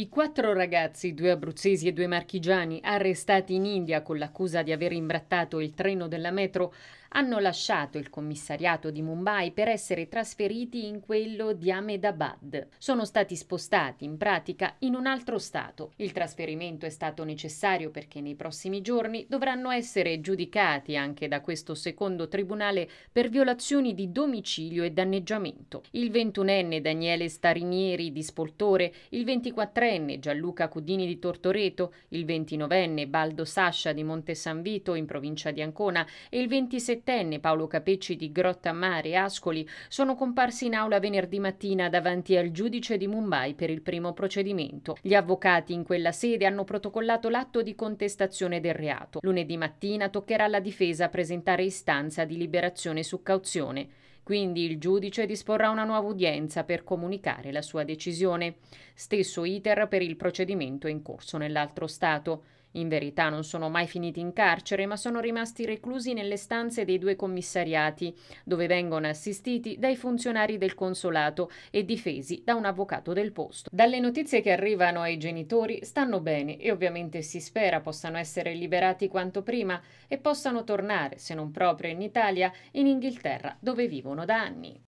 I quattro ragazzi, due abruzzesi e due marchigiani, arrestati in India con l'accusa di aver imbrattato il treno della metro, hanno lasciato il commissariato di Mumbai per essere trasferiti in quello di Ahmedabad. Sono stati spostati in pratica in un altro stato. Il trasferimento è stato necessario perché nei prossimi giorni dovranno essere giudicati anche da questo secondo tribunale per violazioni di domicilio e danneggiamento. Il ventunenne Daniele Starinieri di Spoltore, il 24 24enne Gianluca Cudini di Tortoreto, il 29enne Baldo Sascia di Monte San Vito in provincia di Ancona e il 27enne Paolo Capecci di Grottamare Ascoli sono comparsi in aula venerdì mattina davanti al giudice di Mumbai per il primo procedimento. Gli avvocati in quella sede hanno protocollato l'atto di contestazione del reato. Lunedì mattina toccherà alla difesa presentare istanza di liberazione su cauzione. Quindi il giudice disporrà una nuova udienza per comunicare la sua decisione. Stesso iter per il procedimento in corso nell'altro Stato. In verità non sono mai finiti in carcere, ma sono rimasti reclusi nelle stanze dei due commissariati, dove vengono assistiti dai funzionari del consolato e difesi da un avvocato del posto. Dalle notizie che arrivano ai genitori stanno bene e ovviamente si spera possano essere liberati quanto prima e possano tornare, se non proprio in Italia, in Inghilterra, dove vivono da anni.